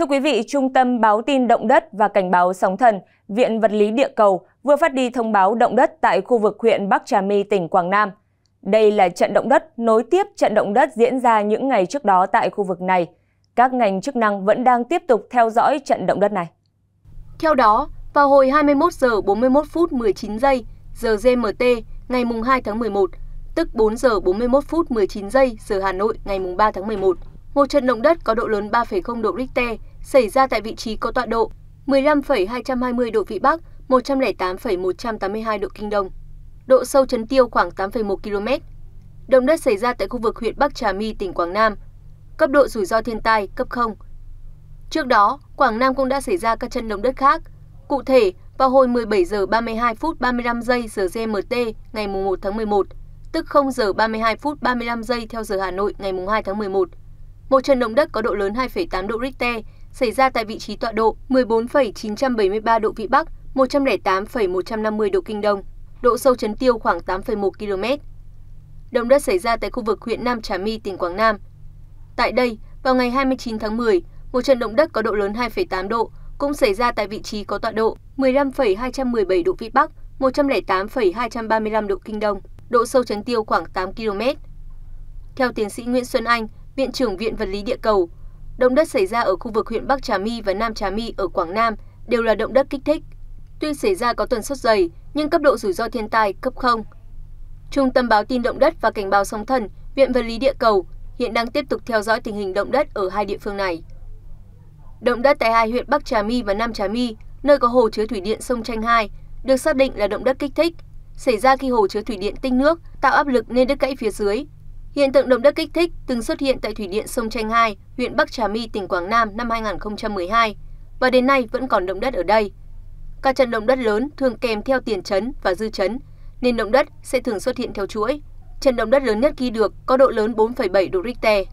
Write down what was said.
Thưa quý vị, Trung tâm Báo tin Động đất và Cảnh báo Sóng thần, Viện Vật lý Địa cầu vừa phát đi thông báo động đất tại khu vực huyện Bắc Trà My, tỉnh Quảng Nam. Đây là trận động đất nối tiếp trận động đất diễn ra những ngày trước đó tại khu vực này. Các ngành chức năng vẫn đang tiếp tục theo dõi trận động đất này. Theo đó, vào hồi 21 giờ 41 phút 19 giây giờ GMT ngày 2 tháng 11, tức 4 giờ 41 phút 19 giây giờ Hà Nội ngày 3 tháng 11, một trận động đất có độ lớn 3,0 độ Richter xảy ra tại vị trí có tọa độ 15,220 độ vĩ bắc 108,182 độ kinh đông độ sâu chấn tiêu khoảng 8,1 km động đất xảy ra tại khu vực huyện bắc trà my tỉnh quảng nam cấp độ rủi ro thiên tai cấp 0. Trước đó, Quảng Nam cũng đã xảy ra các trận động đất khác. Cụ thể, vào hồi 17 giờ 32 phút 35 giây giờ GMT ngày 1 tháng 11, tức 0 giờ 32 phút 35 giây theo giờ Hà Nội ngày 2 tháng 11. Một trận động đất có độ lớn 2,8 độ Richter xảy ra tại vị trí tọa độ 14,973 độ vĩ bắc 108,150 độ kinh đông độ sâu chấn tiêu khoảng 8,1 km động đất xảy ra tại khu vực huyện nam trà my tỉnh quảng nam tại đây vào ngày 29 tháng 10, một trận động đất có độ lớn 2,8 độ cũng xảy ra tại vị trí có tọa độ 15,217 độ vĩ bắc 108,235 độ kinh đông độ sâu chấn tiêu khoảng 8 km theo tiến sĩ Nguyễn Xuân Anh viện trưởng viện vật lý địa cầu động đất xảy ra ở khu vực huyện bắc trà my và nam trà my ở quảng nam đều là động đất kích thích tuy xảy ra có tuần suất dày nhưng cấp độ rủi ro thiên tai cấp 0. trung tâm báo tin động đất và cảnh báo sóng thần viện vật lý địa cầu hiện đang tiếp tục theo dõi tình hình động đất ở hai địa phương này động đất tại hai huyện bắc trà my và nam trà my nơi có hồ chứa thủy điện sông tranh hai được xác định là động đất kích thích xảy ra khi hồ chứa thủy điện tinh nước tạo áp lực lên đất gãy phía dưới hiện tượng động đất kích thích từng xuất hiện tại thủy điện sông tranh hai huyện bắc trà my tỉnh quảng nam năm 2012 và đến nay vẫn còn động đất ở đây các trận động đất lớn thường kèm theo tiền chấn và dư chấn nên động đất sẽ thường xuất hiện theo chuỗi trận động đất lớn nhất ghi được có độ lớn 4,7 độ richter